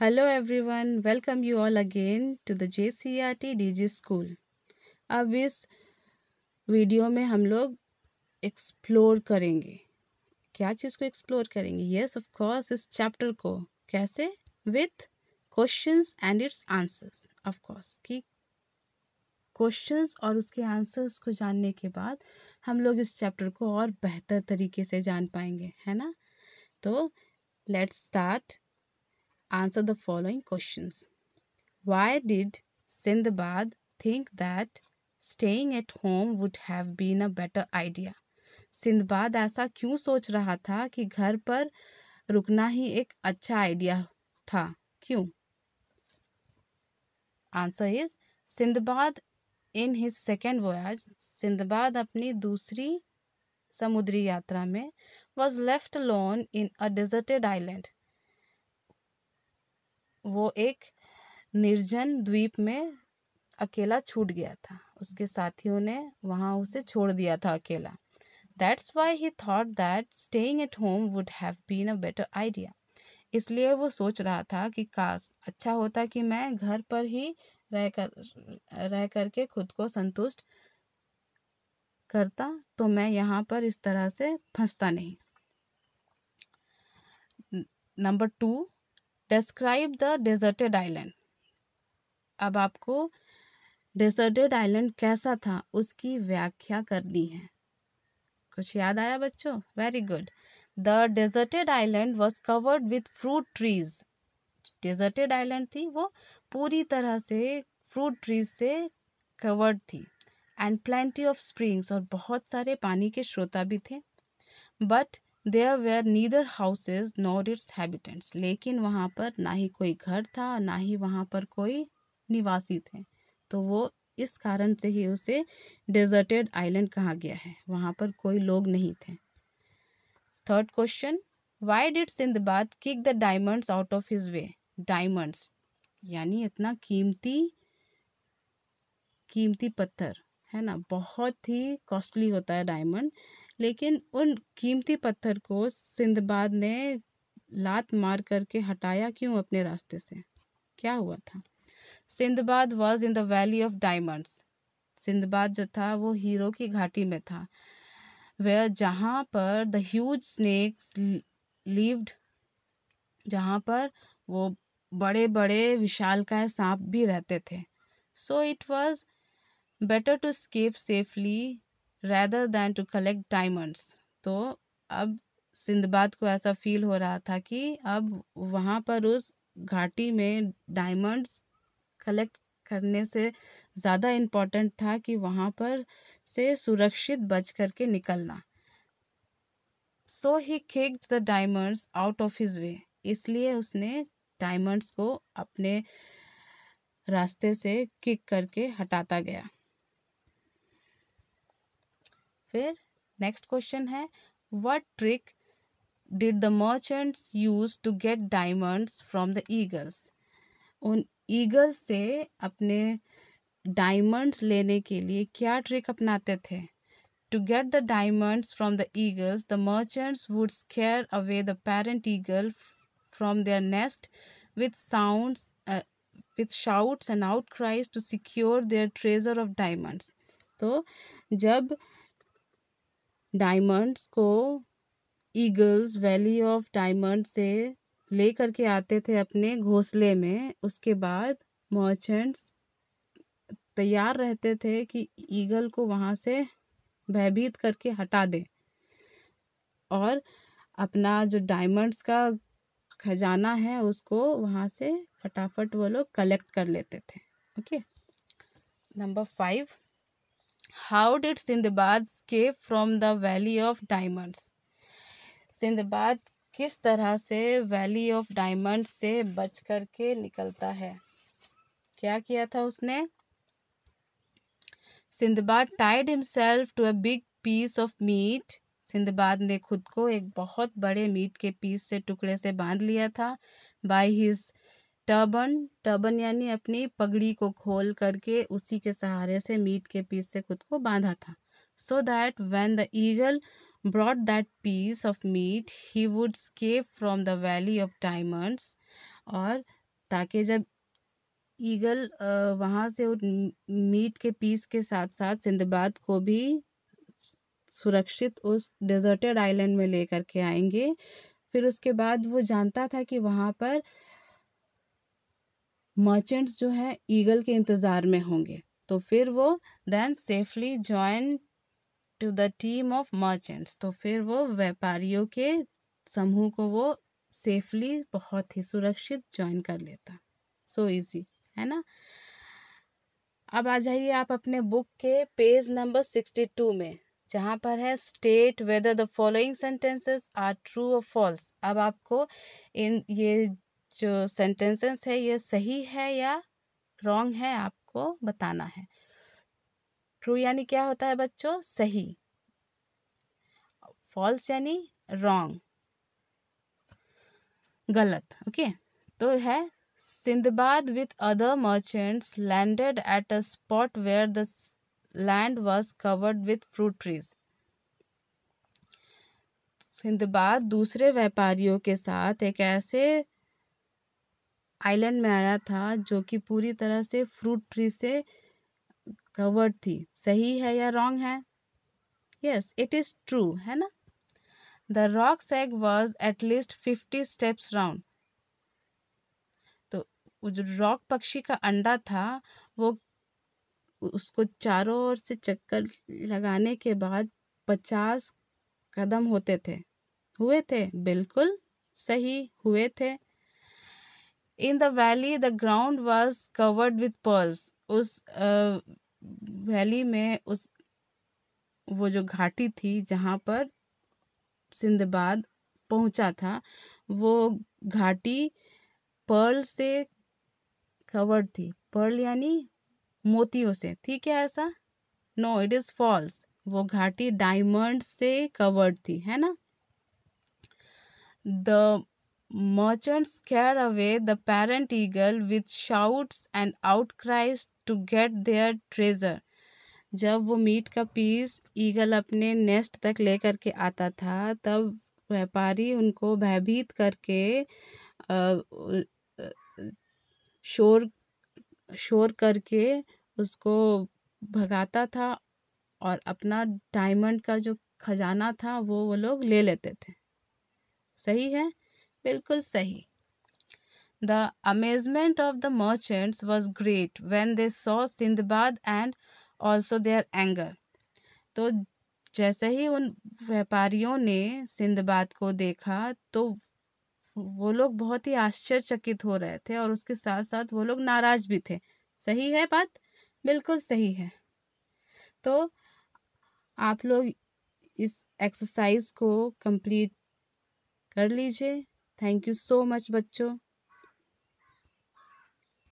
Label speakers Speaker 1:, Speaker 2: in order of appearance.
Speaker 1: Hello welcome you all again to the J C R T D G school अब इस video में हम लोग एक्सप्लोर करेंगे क्या चीज़ को एक्सप्लोर करेंगे यस ऑफ कोर्स इस चैप्टर को कैसे with questions and its answers of course कि क्वेश्चंस और उसके आंसर्स को जानने के बाद हम लोग इस चैप्टर को और बेहतर तरीके से जान पाएंगे है ना तो let's start answer the following questions. Why did Sindbad think that staying at home would have been a better idea? Sinbad ऐसा क्यों सोच रहा था कि घर पर रुकना ही एक अच्छा आइडिया था क्यों answer is Sinbad in his second voyage Sinbad अपनी दूसरी समुद्री यात्रा में was left alone in a deserted island वो एक निर्जन द्वीप में अकेला छूट गया था उसके साथियों ने वहाँ उसे छोड़ दिया था अकेला that's why he thought that staying at home would have been a better idea इसलिए वो सोच रहा था कि काश अच्छा होता कि मैं घर पर ही रह कर रह करके खुद को संतुष्ट करता तो मैं यहाँ पर इस तरह से फंसता नहीं number two describe the deserted island अब आपको डेजर्टेड आइलैंड कैसा था उसकी व्याख्या करनी है कुछ याद आया बच्चों very good the deserted island was covered with fruit trees deserted island थी वो पूरी तरह से फ्रूट ट्रीज से कवर्ड थी एंड प्लेंटी ऑफ स्प्रिंग्स और बहुत सारे पानी के श्रोता भी थे but there were neither houses nor its inhabitants लेकिन वहाँ पर ना ही कोई घर था ना ही वहाँ पर कोई निवासी थे तो वो इस कारण से ही उसे डेजर्टेड आइलैंड कहा गया है वहाँ पर कोई लोग नहीं थे third question why did Sinbad kick the diamonds out of his way diamonds यानी इतना कीमती कीमती पत्थर है ना बहुत ही कॉस्टली होता है डायमंड लेकिन उन कीमती पत्थर को सिंधबाद ने लात मार करके हटाया क्यों अपने रास्ते से क्या हुआ था Sinbad was in the valley of diamonds Sinbad जो था वो हीरो की घाटी में था वह जहाँ पर द ह्यूज स्नेक्स लिव्ड जहाँ पर वो बड़े बड़े विशालकाय सांप भी रहते थे so it was better to escape safely rather than to collect diamonds तो अब सिंधबाद को ऐसा फील हो रहा था कि अब वहाँ पर उस घाटी में डायमंड्स कलेक्ट करने से ज़्यादा इम्पॉर्टेंट था कि वहाँ पर से सुरक्षित बच करके निकलना so he kicked the diamonds out of his way इसलिए उसने डायमंड्स को अपने रास्ते से किक करके हटाता गया फिर नेक्स्ट क्वेश्चन है what trick did the merchants use to get diamonds from the eagles उन ईगल्स से अपने डायमंड्स लेने के लिए क्या ट्रिक अपनाते थे to get the diamonds from the eagles the merchants would scare away the parent eagle from their nest with sound with shouts and outcries to secure their treasure of diamonds तो जब diamonds को eagles valley of diamond से ले करके आते थे अपने घोंसले में उसके बाद मर्चेंट्स तैयार रहते थे कि ईगल को वहाँ से भयभीत करके हटा दें और अपना जो डायमंड्स का खजाना है उसको वहाँ से फटाफट वो लोग कलेक्ट कर लेते थे okay number five how did Sinbad escape from the valley of diamonds Sinbad किस तरह से वैली ऑफ डायमंड से बच कर के निकलता है क्या किया था उसने Sinbad tied himself to a big piece of meat Sinbad ने खुद को एक बहुत बड़े मीट के पीस से टुकड़े से बांध लिया था बाय हिज टर्बन टर्बन यानी अपनी पगड़ी को खोल करके उसी के सहारे से मीट के पीस से खुद को बांधा था so that when the eagle brought that piece of meat he would escape from the valley of diamonds और ताकि जब ईगल वहाँ से मीट के पीस के साथ साथ सिंधबाद को भी सुरक्षित उस डेजर्टेड आइलैंड में लेकर के आएंगे फिर उसके बाद वो जानता था कि वहाँ पर मर्चेंट्स जो है ईगल के इंतज़ार में होंगे तो फिर वो then safely join to the team of merchants तो फिर वो व्यापारियों के समूह को वो सेफली बहुत ही सुरक्षित ज्वाइन कर लेता सो so इजी है ना अब आ जाइए आप अपने बुक के पेज नंबर सिक्सटी टू में जहाँ पर है state whether the following sentences are true और फॉल्स अब आपको इन ये जो सेंटेंसेस है ये सही है या रॉन्ग है आपको बताना है ट्रू यानी क्या होता है बच्चों सही फॉल्स यानी रॉन्ग गलत ओके तो है Sinbad with other merchants landed at a spot where the land was covered with fruit trees Sinbad दूसरे व्यापारियों के साथ एक ऐसे आइलैंड में आया था जो कि पूरी तरह से फ्रूट ट्री से कवर्ड थी सही है या रॉन्ग है यस इट इज़ ट्रू है ना the roc egg was at least fifty steps round तो जो रॉक पक्षी का अंडा था वो उसको चारों ओर से चक्कर लगाने के बाद पचास कदम होते थे हुए थे बिल्कुल सही हुए थे in the valley the ground was covered with pearls उस वैली में उस वो जो घाटी थी जहाँ पर सिंधबाद पहुँचा था वो घाटी पर्ल से कवर्ड थी पर्ल यानी मोतियों से ठीक है ऐसा नो इट इज़ फॉल्स वो घाटी डायमंड से कवर्ड थी है ना the Merchants scare away the parent eagle with shouts and outcries to get their treasure. जब वो मीट का पीस ईगल अपने नेस्ट तक ले करके आता था तब व्यापारी उनको भयभीत करके शोर शोर करके उसको भगाता था और अपना डायमंड का जो खजाना था वो वो लोग ले लेते थे सही है बिल्कुल सही the amazement of the merchants was great when they saw Sinbad and also their anger तो जैसे ही उन व्यापारियों ने सिंधबाद को देखा तो वो लोग बहुत ही आश्चर्यचकित हो रहे थे और उसके साथ साथ वो लोग नाराज भी थे सही है बात बिल्कुल सही है तो आप लोग इस एक्सरसाइज को कंप्लीट कर लीजिए थैंक यू सो मच बच्चों